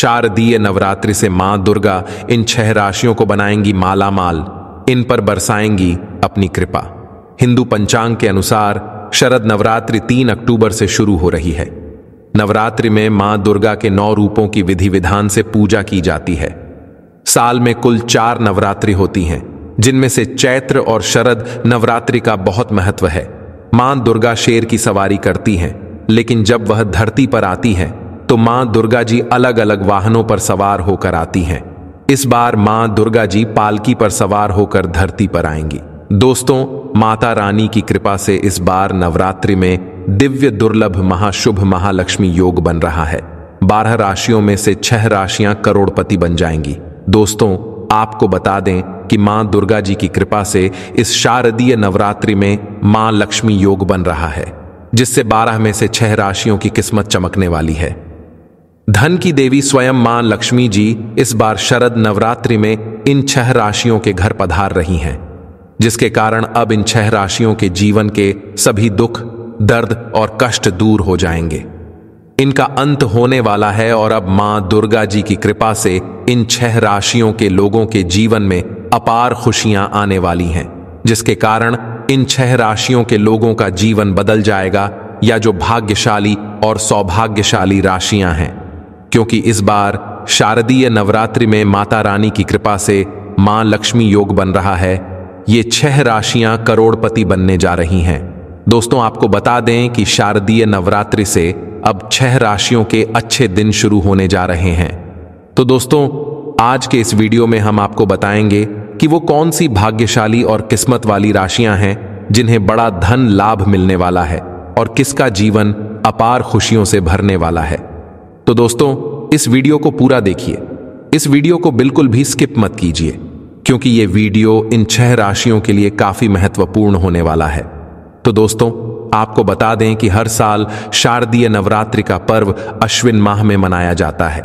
शारदीय नवरात्रि से मां दुर्गा इन छह राशियों को बनाएंगी माला माल इन पर बरसाएंगी अपनी कृपा हिंदू पंचांग के अनुसार शरद नवरात्रि तीन अक्टूबर से शुरू हो रही है नवरात्रि में मां दुर्गा के नौ रूपों की विधि विधान से पूजा की जाती है साल में कुल चार नवरात्रि होती हैं जिनमें से चैत्र और शरद नवरात्रि का बहुत महत्व है मां दुर्गा शेर की सवारी करती हैं लेकिन जब वह धरती पर आती हैं तो मां दुर्गा जी अलग अलग वाहनों पर सवार होकर आती हैं इस बार मां दुर्गा जी पालकी पर सवार होकर धरती पर आएंगी दोस्तों माता रानी की कृपा से इस बार नवरात्रि में दिव्य दुर्लभ महाशुभ महालक्ष्मी योग बन रहा है बारह राशियों में से छह राशियां करोड़पति बन जाएंगी दोस्तों आपको बता दें कि मां दुर्गा जी की कृपा से इस शारदीय नवरात्रि में मां लक्ष्मी योग बन रहा है जिससे बारह में से छह राशियों की किस्मत चमकने वाली है धन की देवी स्वयं मां लक्ष्मी जी इस बार शरद नवरात्रि में इन छह राशियों के घर पधार रही हैं जिसके कारण अब इन छह राशियों के जीवन के सभी दुख दर्द और कष्ट दूर हो जाएंगे इनका अंत होने वाला है और अब मां दुर्गा जी की कृपा से इन छह राशियों के लोगों के जीवन में अपार खुशियां आने वाली हैं जिसके कारण इन छह राशियों के लोगों का जीवन बदल जाएगा या जो भाग्यशाली और सौभाग्यशाली राशियां हैं क्योंकि इस बार शारदीय नवरात्रि में माता रानी की कृपा से मां लक्ष्मी योग बन रहा है ये छह राशियां करोड़पति बनने जा रही हैं दोस्तों आपको बता दें कि शारदीय नवरात्रि से अब छह राशियों के अच्छे दिन शुरू होने जा रहे हैं तो दोस्तों आज के इस वीडियो में हम आपको बताएंगे कि वो कौन सी भाग्यशाली और किस्मत वाली राशियां हैं जिन्हें बड़ा धन लाभ मिलने वाला है और किसका जीवन अपार खुशियों से भरने वाला है तो दोस्तों इस वीडियो को पूरा देखिए इस वीडियो को बिल्कुल भी स्किप मत कीजिए क्योंकि ये वीडियो इन छह राशियों के लिए काफी महत्वपूर्ण होने वाला है तो दोस्तों आपको बता दें कि हर साल शारदीय नवरात्रि का पर्व अश्विन माह में मनाया जाता है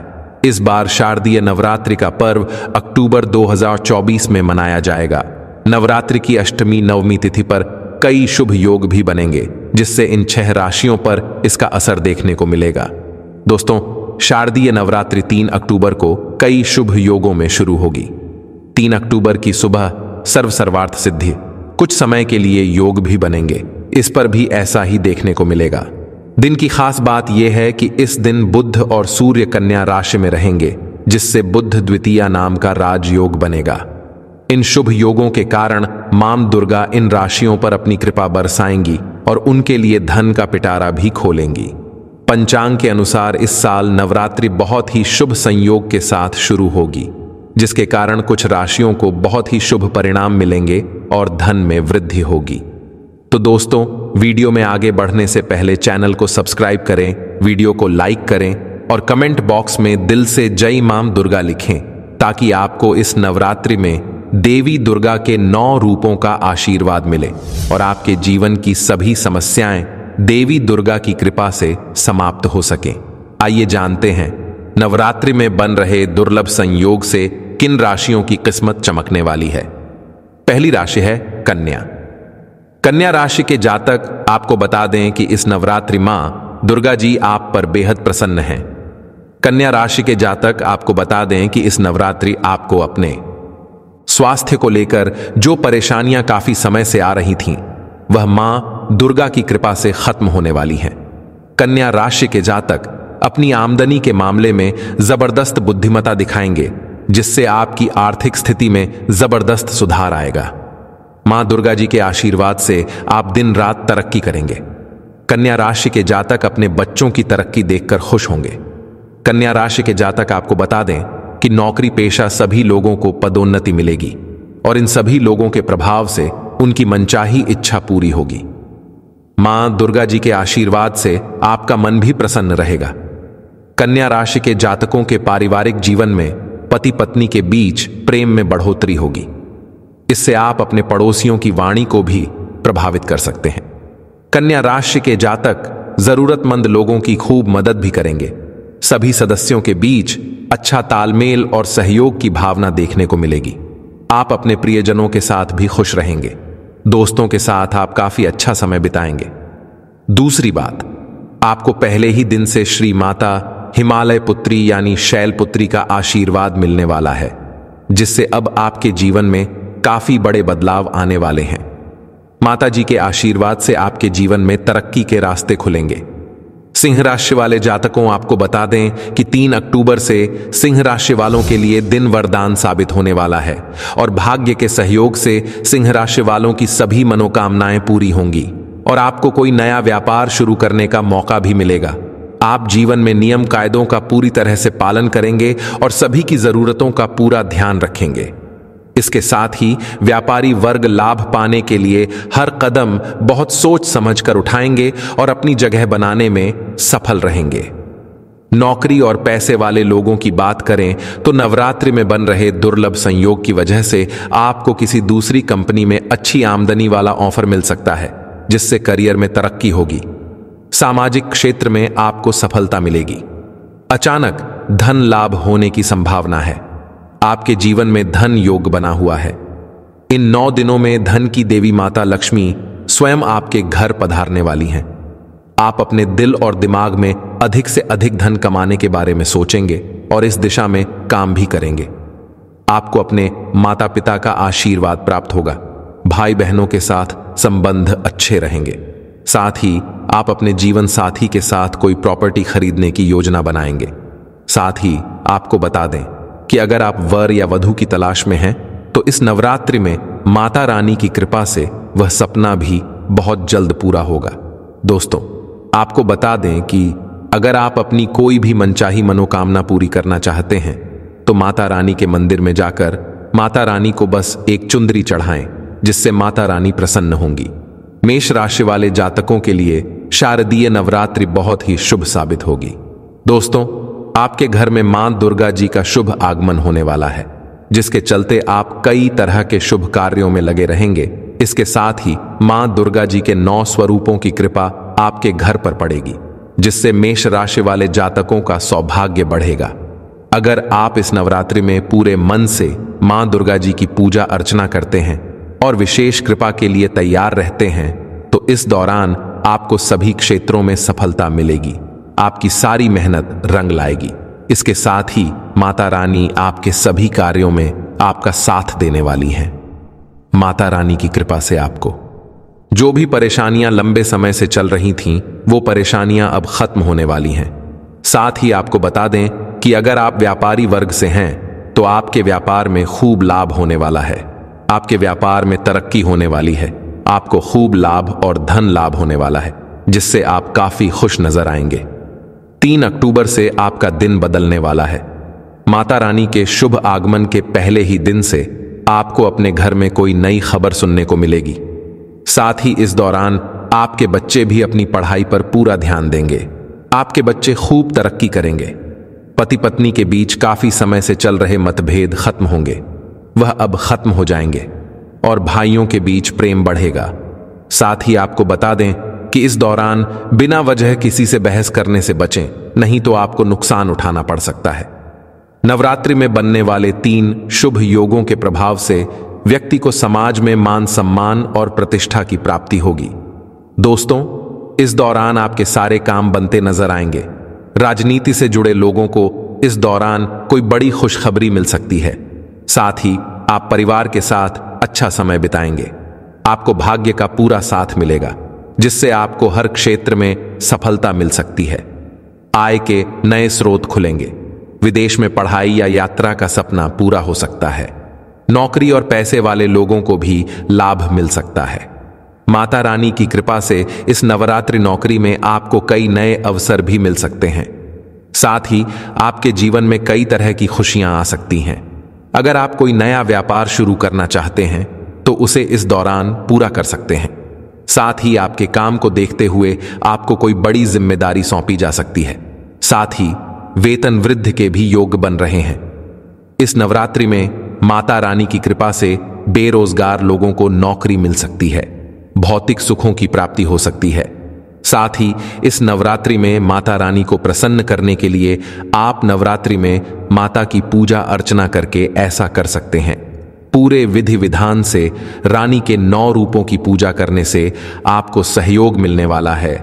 इस बार शारदीय नवरात्रि का पर्व अक्टूबर 2024 में मनाया जाएगा नवरात्रि की अष्टमी नवमी तिथि पर कई शुभ योग भी बनेंगे जिससे इन छह राशियों पर इसका असर देखने को मिलेगा दोस्तों शारदीय नवरात्रि तीन अक्टूबर को कई शुभ योगों में शुरू होगी तीन अक्टूबर की सुबह सर्व सर्वार्थ सिद्धि कुछ समय के लिए योग भी बनेंगे इस पर भी ऐसा ही देखने को मिलेगा दिन की खास बात यह है कि इस दिन बुद्ध और सूर्य कन्या राशि में रहेंगे जिससे बुद्ध द्वितीय नाम का राजयोग बनेगा इन शुभ योगों के कारण माम दुर्गा इन राशियों पर अपनी कृपा बरसाएंगी और उनके लिए धन का पिटारा भी खोलेंगी पंचांग के अनुसार इस साल नवरात्रि बहुत ही शुभ संयोग के साथ शुरू होगी जिसके कारण कुछ राशियों को बहुत ही शुभ परिणाम मिलेंगे और धन में वृद्धि होगी तो दोस्तों वीडियो में आगे बढ़ने से पहले चैनल को सब्सक्राइब करें वीडियो को लाइक करें और कमेंट बॉक्स में दिल से जय माम दुर्गा लिखें ताकि आपको इस नवरात्रि में देवी दुर्गा के नौ रूपों का आशीर्वाद मिले और आपके जीवन की सभी समस्याएं देवी दुर्गा की कृपा से समाप्त हो सके आइए जानते हैं नवरात्रि में बन रहे दुर्लभ संयोग से किन राशियों की किस्मत चमकने वाली है पहली राशि है कन्या कन्या राशि के जातक आपको बता दें कि इस नवरात्रि मां दुर्गा जी आप पर बेहद प्रसन्न हैं कन्या राशि के जातक आपको बता दें कि इस नवरात्रि आपको अपने स्वास्थ्य को लेकर जो परेशानियां काफी समय से आ रही थीं वह मां दुर्गा की कृपा से खत्म होने वाली हैं कन्या राशि के जातक अपनी आमदनी के मामले में जबरदस्त बुद्धिमता दिखाएंगे जिससे आपकी आर्थिक स्थिति में जबरदस्त सुधार आएगा मां दुर्गा जी के आशीर्वाद से आप दिन रात तरक्की करेंगे कन्या राशि के जातक अपने बच्चों की तरक्की देखकर खुश होंगे कन्या राशि के जातक आपको बता दें कि नौकरी पेशा सभी लोगों को पदोन्नति मिलेगी और इन सभी लोगों के प्रभाव से उनकी मनचाही इच्छा पूरी होगी मां दुर्गा जी के आशीर्वाद से आपका मन भी प्रसन्न रहेगा कन्या राशि के जातकों के पारिवारिक जीवन में पति पत्नी के बीच प्रेम में बढ़ोतरी होगी इससे आप अपने पड़ोसियों की वाणी को भी प्रभावित कर सकते हैं कन्या राशि के जातक जरूरतमंद लोगों की खूब मदद भी करेंगे सभी सदस्यों के बीच अच्छा तालमेल और सहयोग की भावना देखने को मिलेगी आप अपने प्रियजनों के साथ भी खुश रहेंगे दोस्तों के साथ आप काफी अच्छा समय बिताएंगे दूसरी बात आपको पहले ही दिन से श्री माता हिमालय पुत्री यानी शैल पुत्री का आशीर्वाद मिलने वाला है जिससे अब आपके जीवन में काफी बड़े बदलाव आने वाले हैं माता जी के आशीर्वाद से आपके जीवन में तरक्की के रास्ते खुलेंगे सिंह राशि वाले जातकों आपको बता दें कि 3 अक्टूबर से सिंह राशि वालों के लिए दिन वरदान साबित होने वाला है और भाग्य के सहयोग से सिंह राशि वालों की सभी मनोकामनाएं पूरी होंगी और आपको कोई नया व्यापार शुरू करने का मौका भी मिलेगा आप जीवन में नियम कायदों का पूरी तरह से पालन करेंगे और सभी की जरूरतों का पूरा ध्यान रखेंगे इसके साथ ही व्यापारी वर्ग लाभ पाने के लिए हर कदम बहुत सोच समझकर उठाएंगे और अपनी जगह बनाने में सफल रहेंगे नौकरी और पैसे वाले लोगों की बात करें तो नवरात्रि में बन रहे दुर्लभ संयोग की वजह से आपको किसी दूसरी कंपनी में अच्छी आमदनी वाला ऑफर मिल सकता है जिससे करियर में तरक्की होगी सामाजिक क्षेत्र में आपको सफलता मिलेगी अचानक धन लाभ होने की संभावना है आपके जीवन में धन योग बना हुआ है इन नौ दिनों में धन की देवी माता लक्ष्मी स्वयं आपके घर पधारने वाली हैं आप अपने दिल और दिमाग में अधिक से अधिक धन कमाने के बारे में सोचेंगे और इस दिशा में काम भी करेंगे आपको अपने माता पिता का आशीर्वाद प्राप्त होगा भाई बहनों के साथ संबंध अच्छे रहेंगे साथ ही आप अपने जीवन साथी के साथ कोई प्रॉपर्टी खरीदने की योजना बनाएंगे साथ ही आपको बता दें कि अगर आप वर या वधु की तलाश में हैं तो इस नवरात्रि में माता रानी की कृपा से वह सपना भी बहुत जल्द पूरा होगा दोस्तों आपको बता दें कि अगर आप अपनी कोई भी मनचाही मनोकामना पूरी करना चाहते हैं तो माता रानी के मंदिर में जाकर माता रानी को बस एक चुंदरी चढ़ाएं जिससे माता रानी प्रसन्न होंगी मेष राशि वाले जातकों के लिए शारदीय नवरात्रि बहुत ही शुभ साबित होगी दोस्तों आपके घर में मां दुर्गा जी का शुभ आगमन होने वाला है जिसके चलते आप कई तरह के शुभ कार्यों में लगे रहेंगे इसके साथ ही मां दुर्गा जी के नौ स्वरूपों की कृपा आपके घर पर पड़ेगी जिससे मेष राशि वाले जातकों का सौभाग्य बढ़ेगा अगर आप इस नवरात्रि में पूरे मन से मां दुर्गा जी की पूजा अर्चना करते हैं और विशेष कृपा के लिए तैयार रहते हैं तो इस दौरान आपको सभी क्षेत्रों में सफलता मिलेगी आपकी सारी मेहनत रंग लाएगी इसके साथ ही माता रानी आपके सभी कार्यों में आपका साथ देने वाली हैं माता रानी की कृपा से आपको जो भी परेशानियां लंबे समय से चल रही थीं वो परेशानियां अब खत्म होने वाली हैं साथ ही आपको बता दें कि अगर आप व्यापारी वर्ग से हैं तो आपके व्यापार में खूब लाभ होने वाला है आपके व्यापार में तरक्की होने वाली है आपको खूब लाभ और धन लाभ होने वाला है जिससे आप काफी खुश नजर आएंगे तीन अक्टूबर से आपका दिन बदलने वाला है माता रानी के शुभ आगमन के पहले ही दिन से आपको अपने घर में कोई नई खबर सुनने को मिलेगी साथ ही इस दौरान आपके बच्चे भी अपनी पढ़ाई पर पूरा ध्यान देंगे आपके बच्चे खूब तरक्की करेंगे पति पत्नी के बीच काफी समय से चल रहे मतभेद खत्म होंगे वह अब खत्म हो जाएंगे और भाइयों के बीच प्रेम बढ़ेगा साथ ही आपको बता दें कि इस दौरान बिना वजह किसी से बहस करने से बचें नहीं तो आपको नुकसान उठाना पड़ सकता है नवरात्रि में बनने वाले तीन शुभ योगों के प्रभाव से व्यक्ति को समाज में मान सम्मान और प्रतिष्ठा की प्राप्ति होगी दोस्तों इस दौरान आपके सारे काम बनते नजर आएंगे राजनीति से जुड़े लोगों को इस दौरान कोई बड़ी खुशखबरी मिल सकती है साथ ही आप परिवार के साथ अच्छा समय बिताएंगे आपको भाग्य का पूरा साथ मिलेगा जिससे आपको हर क्षेत्र में सफलता मिल सकती है आय के नए स्रोत खुलेंगे विदेश में पढ़ाई या यात्रा का सपना पूरा हो सकता है नौकरी और पैसे वाले लोगों को भी लाभ मिल सकता है माता रानी की कृपा से इस नवरात्रि नौकरी में आपको कई नए अवसर भी मिल सकते हैं साथ ही आपके जीवन में कई तरह की खुशियां आ सकती हैं अगर आप कोई नया व्यापार शुरू करना चाहते हैं तो उसे इस दौरान पूरा कर सकते हैं साथ ही आपके काम को देखते हुए आपको कोई बड़ी जिम्मेदारी सौंपी जा सकती है साथ ही वेतन वृद्ध के भी योग बन रहे हैं इस नवरात्रि में माता रानी की कृपा से बेरोजगार लोगों को नौकरी मिल सकती है भौतिक सुखों की प्राप्ति हो सकती है साथ ही इस नवरात्रि में माता रानी को प्रसन्न करने के लिए आप नवरात्रि में माता की पूजा अर्चना करके ऐसा कर सकते हैं पूरे विधि विधान से रानी के नौ रूपों की पूजा करने से आपको सहयोग मिलने वाला है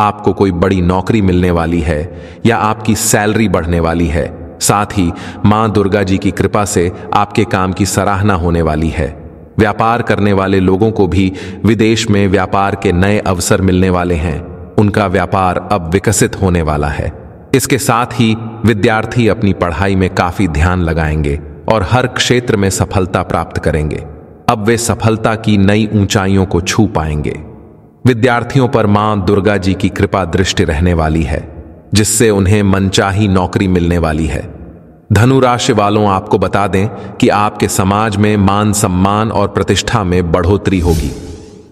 आपको कोई बड़ी नौकरी मिलने वाली है या आपकी सैलरी बढ़ने वाली है साथ ही मां दुर्गा जी की कृपा से आपके काम की सराहना होने वाली है व्यापार करने वाले लोगों को भी विदेश में व्यापार के नए अवसर मिलने वाले हैं उनका व्यापार अब विकसित होने वाला है इसके साथ ही विद्यार्थी अपनी पढ़ाई में काफी ध्यान लगाएंगे और हर क्षेत्र में सफलता प्राप्त करेंगे अब वे सफलता की नई ऊंचाइयों को छू पाएंगे विद्यार्थियों पर मां दुर्गा जी की कृपा दृष्टि रहने वाली है जिससे उन्हें मनचाही नौकरी मिलने वाली है धनु राशि वालों आपको बता दें कि आपके समाज में मान सम्मान और प्रतिष्ठा में बढ़ोतरी होगी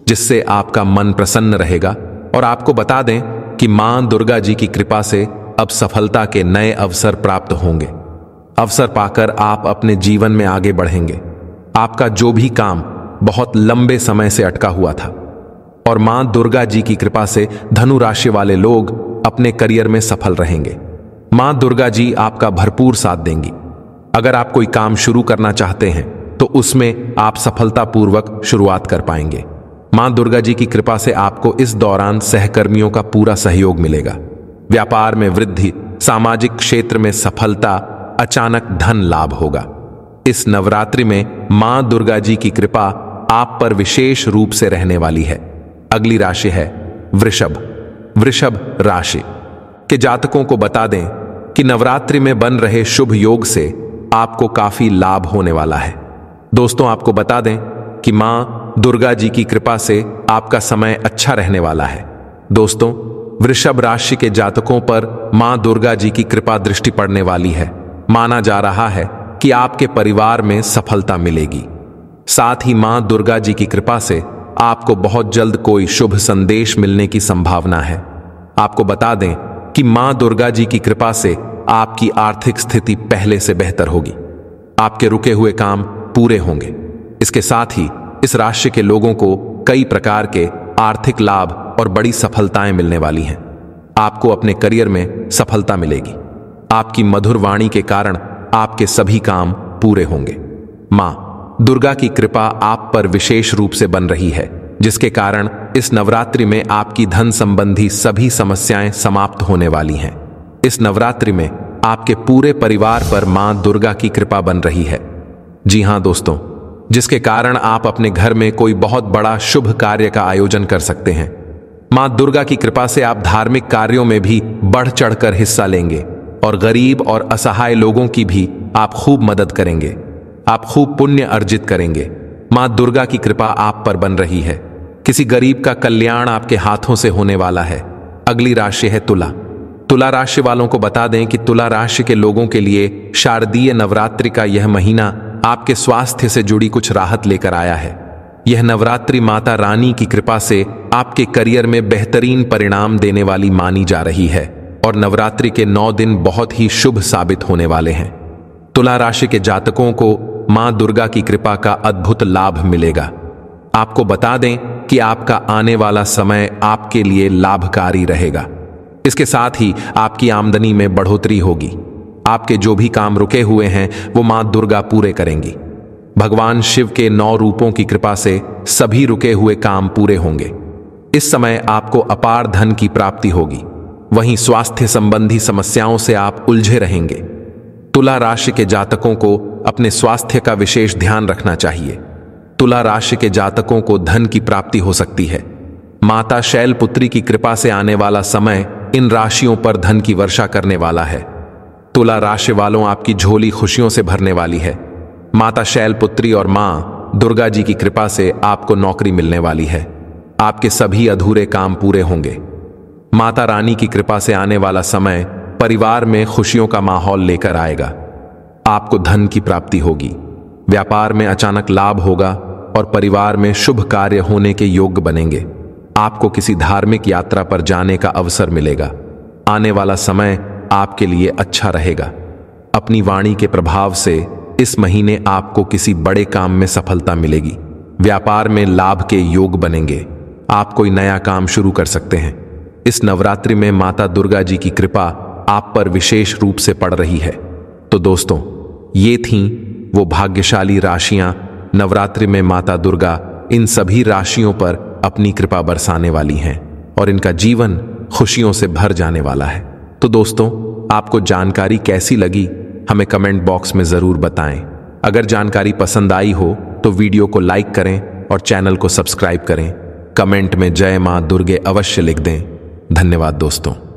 जिससे आपका मन प्रसन्न रहेगा और आपको बता दें कि मां दुर्गा जी की कृपा से अब सफलता के नए अवसर प्राप्त होंगे अवसर पाकर आप अपने जीवन में आगे बढ़ेंगे आपका जो भी काम बहुत लंबे समय से अटका हुआ था और मां दुर्गा जी की कृपा से धनु राशि वाले लोग अपने करियर में सफल रहेंगे मां दुर्गा जी आपका भरपूर साथ देंगी अगर आप कोई काम शुरू करना चाहते हैं तो उसमें आप सफलतापूर्वक शुरुआत कर पाएंगे मां दुर्गा जी की कृपा से आपको इस दौरान सहकर्मियों का पूरा सहयोग मिलेगा व्यापार में वृद्धि सामाजिक क्षेत्र में सफलता अचानक धन लाभ होगा इस नवरात्रि में मां दुर्गा जी की कृपा आप पर विशेष रूप से रहने वाली है अगली राशि है वृषभ वृषभ राशि के जातकों को बता दें कि नवरात्रि में बन रहे शुभ योग से आपको काफी लाभ होने वाला है दोस्तों आपको बता दें कि मां दुर्गा जी की कृपा से आपका समय अच्छा रहने वाला है दोस्तों वृषभ राशि के जातकों पर मां दुर्गा जी की कृपा दृष्टि पड़ने वाली है माना जा रहा है कि आपके परिवार में सफलता मिलेगी साथ ही मां दुर्गा जी की कृपा से आपको बहुत जल्द कोई शुभ संदेश मिलने की संभावना है आपको बता दें कि मां दुर्गा जी की कृपा से आपकी आर्थिक स्थिति पहले से बेहतर होगी आपके रुके हुए काम पूरे होंगे इसके साथ ही इस राशि के लोगों को कई प्रकार के आर्थिक लाभ और बड़ी सफलताएं मिलने वाली हैं आपको अपने करियर में सफलता मिलेगी आपकी मधुर वाणी के कारण आपके सभी काम पूरे होंगे मां दुर्गा की कृपा आप पर विशेष रूप से बन रही है जिसके कारण इस नवरात्रि में आपकी धन संबंधी सभी समस्याएं समाप्त होने वाली हैं इस नवरात्रि में आपके पूरे परिवार पर मां दुर्गा की कृपा बन रही है जी हां दोस्तों जिसके कारण आप अपने घर में कोई बहुत बड़ा शुभ कार्य का आयोजन कर सकते हैं मां दुर्गा की कृपा से आप धार्मिक कार्यों में भी बढ़ चढ़कर हिस्सा लेंगे और गरीब और असहाय लोगों की भी आप खूब मदद करेंगे आप खूब पुण्य अर्जित करेंगे माँ दुर्गा की कृपा आप पर बन रही है किसी गरीब का कल्याण आपके हाथों से होने वाला है अगली राशि है तुला तुला राशि वालों को बता दें कि तुला राशि के लोगों के लिए शारदीय नवरात्रि का यह महीना आपके स्वास्थ्य से जुड़ी कुछ राहत लेकर आया है यह नवरात्रि माता रानी की कृपा से आपके करियर में बेहतरीन परिणाम देने वाली मानी जा रही है और नवरात्रि के नौ दिन बहुत ही शुभ साबित होने वाले हैं तुला राशि के जातकों को मां दुर्गा की कृपा का अद्भुत लाभ मिलेगा आपको बता दें कि आपका आने वाला समय आपके लिए लाभकारी रहेगा इसके साथ ही आपकी आमदनी में बढ़ोतरी होगी आपके जो भी काम रुके हुए हैं वो मां दुर्गा पूरे करेंगी भगवान शिव के नौ रूपों की कृपा से सभी रुके हुए काम पूरे होंगे इस समय आपको अपार धन की प्राप्ति होगी वहीं स्वास्थ्य संबंधी समस्याओं से आप उलझे रहेंगे तुला राशि के जातकों को अपने स्वास्थ्य का विशेष ध्यान रखना चाहिए तुला राशि के जातकों को धन की प्राप्ति हो सकती है माता शैलपुत्री की कृपा से आने वाला समय इन राशियों पर धन की वर्षा करने वाला है तुला राशि वालों आपकी झोली खुशियों से भरने वाली है माता शैलपुत्री और मां दुर्गा जी की कृपा से आपको नौकरी मिलने वाली है आपके सभी अधूरे काम पूरे होंगे माता रानी की कृपा से आने वाला समय परिवार में खुशियों का माहौल लेकर आएगा आपको धन की प्राप्ति होगी व्यापार में अचानक लाभ होगा और परिवार में शुभ कार्य होने के योग्य बनेंगे आपको किसी धार्मिक यात्रा पर जाने का अवसर मिलेगा आने वाला समय आपके लिए अच्छा रहेगा अपनी वाणी के प्रभाव से इस महीने आपको किसी बड़े काम में सफलता मिलेगी व्यापार में लाभ के योग बनेंगे आप कोई नया काम शुरू कर सकते हैं इस नवरात्रि में माता दुर्गा जी की कृपा आप पर विशेष रूप से पड़ रही है तो दोस्तों ये थीं वो भाग्यशाली राशियां नवरात्रि में माता दुर्गा इन सभी राशियों पर अपनी कृपा बरसाने वाली हैं और इनका जीवन खुशियों से भर जाने वाला है तो दोस्तों आपको जानकारी कैसी लगी हमें कमेंट बॉक्स में ज़रूर बताएं अगर जानकारी पसंद आई हो तो वीडियो को लाइक करें और चैनल को सब्सक्राइब करें कमेंट में जय मां दुर्गे अवश्य लिख दें धन्यवाद दोस्तों